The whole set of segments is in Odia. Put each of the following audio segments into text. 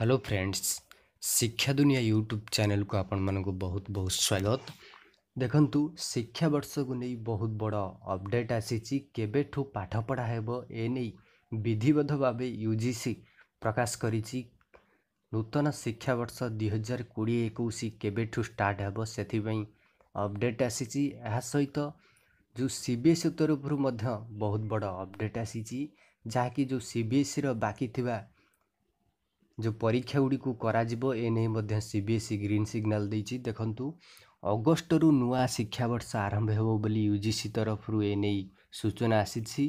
हेलो फ्रेंड्स ଶିକ୍ଷା ଦୁନିଆ ୟୁଟ୍ୟୁବ୍ ଚ୍ୟାନେଲ୍କୁ ଆପଣମାନଙ୍କୁ ବହୁତ ବହୁତ ସ୍ୱାଗତ ଦେଖନ୍ତୁ ଶିକ୍ଷାବର୍ଷକୁ ନେଇ ବହୁତ ବଡ଼ ଅପଡ଼େଟ୍ ଆସିଛି କେବେଠୁ ପାଠପଢ଼ା ହେବ ଏ ନେଇ ବିଧିବଦ୍ଧ ଭାବେ ୟୁ ଜି ସି ପ୍ରକାଶ କରିଛି ନୂତନ ଶିକ୍ଷାବର୍ଷ ଦୁଇହଜାର କୋଡ଼ିଏ ଏକୋଇଶ କେବେଠୁ ଷ୍ଟାର୍ଟ ହେବ ସେଥିପାଇଁ ଅପଡ଼େଟ୍ ଆସିଛି ଏହା ସହିତ ଯେଉଁ ସି ବି ଏସ୍ ଇ ତରଫରୁ ମଧ୍ୟ ବହୁତ ବଡ଼ ଅପଡ଼େଟ୍ ଆସିଛି ଯାହାକି ଯେଉଁ ସି ବି ଏସ୍ ଇର ବାକି ଥିବା ଯେଉଁ ପରୀକ୍ଷା ଗୁଡ଼ିକୁ କରାଯିବ ଏ ନେଇ ମଧ୍ୟ C B S E green signal ଦେଇଛି ଦେଖନ୍ତୁ ଅଗଷ୍ଟରୁ ନୂଆ ଶିକ୍ଷାବର୍ଷ ଆରମ୍ଭ ହେବ ବୋଲି ୟୁ ଜି ସି ତରଫରୁ ଏ ନେଇ ସୂଚନା ଆସିଛି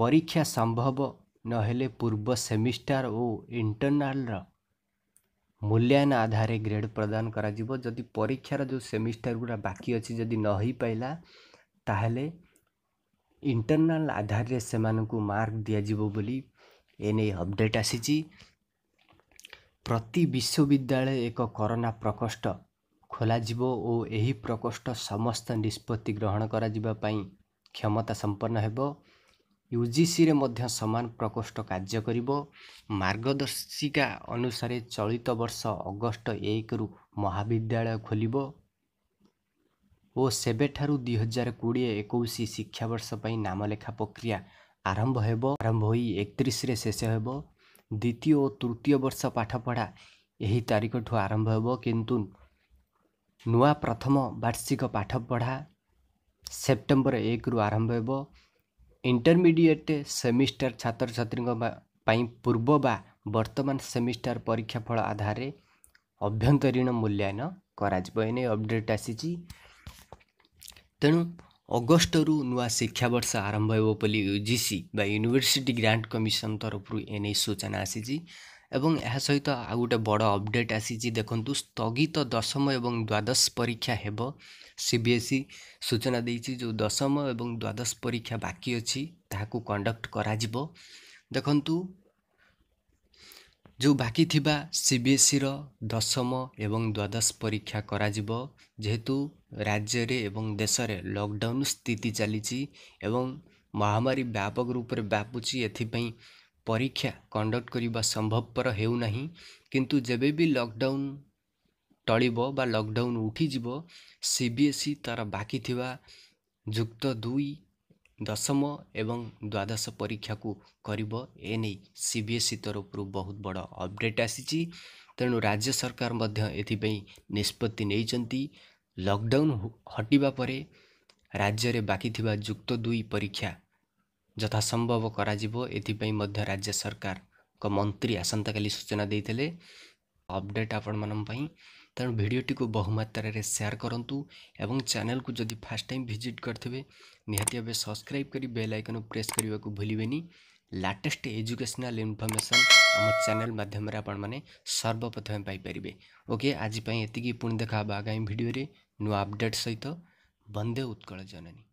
ପରୀକ୍ଷା ସମ୍ଭବ ନହେଲେ ପୂର୍ବ ସେମିଷ୍ଟାର ଓ ଇଣ୍ଟରନାଲ୍ର ମୂଲ୍ୟାୟନ ଆଧାରରେ ଗ୍ରେଡ଼୍ ପ୍ରଦାନ କରାଯିବ ଯଦି ପରୀକ୍ଷାର ଯେଉଁ ସେମିଷ୍ଟାର ଗୁଡ଼ା ବାକି ଅଛି ଯଦି ନ ହେଇପାରିଲା ତାହେଲେ ଇଣ୍ଟରନାଲ୍ ଆଧାରରେ ସେମାନଙ୍କୁ ମାର୍କ ଦିଆଯିବ ବୋଲି ଏ ନେଇ ଅପଡ଼େଟ୍ ଆସିଛି ପ୍ରତି ବିଶ୍ୱବିଦ୍ୟାଳୟ ଏକ କରୋନା ପ୍ରକୋଷ୍ଠ ଖୋଲାଯିବ ଓ ଏହି ପ୍ରକୋଷ୍ଠ ସମସ୍ତ ନିଷ୍ପତ୍ତି ଗ୍ରହଣ କରାଯିବା ପାଇଁ କ୍ଷମତା ସମ୍ପନ୍ନ ହେବ ୟୁ ଜି ସିରେ ମଧ୍ୟ ସମାନ ପ୍ରକୋଷ୍ଠ କାର୍ଯ୍ୟ କରିବ ମାର୍ଗଦର୍ଶିକା ଅନୁସାରେ ଚଳିତ ବର୍ଷ ଅଗଷ୍ଟ ଏକରୁ ମହାବିଦ୍ୟାଳୟ ଖୋଲିବ ଓ ସେବେଠାରୁ ଦୁଇ ହଜାର କୋଡ଼ିଏ ଏକୋଇଶ ଶିକ୍ଷାବର୍ଷ ପାଇଁ ନାମଲେଖା ପ୍ରକ୍ରିୟା ଆରମ୍ଭ ହେବ ଆରମ୍ଭ ହୋଇ ଏକତିରିଶରେ ଶେଷ ହେବ द्वितीय तृतीय वर्ष पाठ पढाइ तारिख ठु आरम्भ कन् प्रथम वार्षिक पाठ पढा सेप्टेम्बर एक आरम्भ होटरमिडिएट सेमिष्टार छै पूर्व बा वर्तमान सेमिस्टर फल आधार अभ्यन्तरीण मूल्यायन गरियो एनै अपडेट आसि त ଅଗଷ୍ଟରୁ ନୂଆ ଶିକ୍ଷାବର୍ଷ ଆରମ୍ଭ ହେବ ବୋଲି ୟୁ ଜି ସି ବା ୟୁନିଭର୍ସିଟି ଗ୍ରାଣ୍ଟ କମିଶନ ତରଫରୁ ଏ ନେଇ ସୂଚନା ଆସିଛି ଏବଂ ଏହା ସହିତ ଆଉ ଗୋଟେ ବଡ଼ ଅପଡ଼େଟ୍ ଆସିଛି ଦେଖନ୍ତୁ ସ୍ଥଗିତ ଦଶମ ଏବଂ ଦ୍ୱାଦଶ ପରୀକ୍ଷା ହେବ ସି ବି ଏସ୍ ସୂଚନା ଦେଇଛି ଯେଉଁ ଦଶମ ଏବଂ ଦ୍ୱାଦଶ ପରୀକ୍ଷା ବାକି ଅଛି ତାହାକୁ କଣ୍ଡକ୍ଟ କରାଯିବ ଦେଖନ୍ତୁ ଯେଉଁ ବାକି ଥିବା ସି ବି ଏସ୍ ସିର ଦଶମ ଏବଂ ଦ୍ୱାଦଶ ପରୀକ୍ଷା କରାଯିବ ଯେହେତୁ ରାଜ୍ୟରେ ଏବଂ ଦେଶରେ ଲକଡାଉନ୍ ସ୍ଥିତି ଚାଲିଛି ଏବଂ ମହାମାରୀ ବ୍ୟାପକ ରୂପରେ ବ୍ୟାପୁଛି ଏଥିପାଇଁ ପରୀକ୍ଷା କଣ୍ଡକ୍ଟ କରିବା ସମ୍ଭବପର ହେଉନାହିଁ କିନ୍ତୁ ଯେବେ ବି ଲକଡାଉନ୍ ଟଳିବ ବା ଲକଡାଉନ୍ ଉଠିଯିବ ସି ବି ଏସ୍ ସି ତା'ର ବାକି ଥିବା ଯୁକ୍ତ ଦୁଇ ଦଶମ ଏବଂ ଦ୍ୱାଦଶ ପରୀକ୍ଷାକୁ କରିବ ଏ ନେଇ ସି ବି ଏସ୍ ସି ତରଫରୁ ବହୁତ ବଡ଼ ଅପଡ଼େଟ୍ ଆସିଛି ତେଣୁ ରାଜ୍ୟ ସରକାର ମଧ୍ୟ ଏଥିପାଇଁ ନିଷ୍ପତ୍ତି ନେଇଛନ୍ତି ଲକଡାଉନ୍ ହଟିବା ପରେ ରାଜ୍ୟରେ ବାକି ଥିବା ଯୁକ୍ତ ଦୁଇ ପରୀକ୍ଷା ଯଥାସମ୍ଭବ କରାଯିବ ଏଥିପାଇଁ ମଧ୍ୟ ରାଜ୍ୟ ସରକାରଙ୍କ ମନ୍ତ୍ରୀ ଆସନ୍ତାକାଲି ସୂଚନା ଦେଇଥିଲେ ଅପଡ଼େଟ୍ ଆପଣମାନଙ୍କ ପାଇଁ ତେଣୁ ଭିଡ଼ିଓଟିକୁ ବହୁ ମାତ୍ରାରେ ସେୟାର କରନ୍ତୁ ଏବଂ ଚ୍ୟାନେଲକୁ ଯଦି ଫାର୍ଷ୍ଟ ଟାଇମ୍ ଭିଜିଟ୍ କରିଥିବେ ନିହାତି ଭାବେ ସବସ୍କ୍ରାଇବ୍ କରି ବେଲ୍ ଆଇକନ୍ ପ୍ରେସ୍ କରିବାକୁ ଭୁଲିବେନି ଲାଟେଷ୍ଟ ଏଜୁକେସନାଲ୍ ଇନଫର୍ମେସନ୍ ଆମ ଚ୍ୟାନେଲ୍ ମାଧ୍ୟମରେ ଆପଣମାନେ ସର୍ବପ୍ରଥମେ ପାଇପାରିବେ ଓକେ ଆଜି ପାଇଁ ଏତିକି ପୁଣି ଦେଖା ହେବ ଆଗାମୀ ଭିଡ଼ିଓରେ ନୂଆ ଅପଡ଼େଟ୍ ସହିତ ବନ୍ଦେ ଉତ୍କଳ ଜନନୀ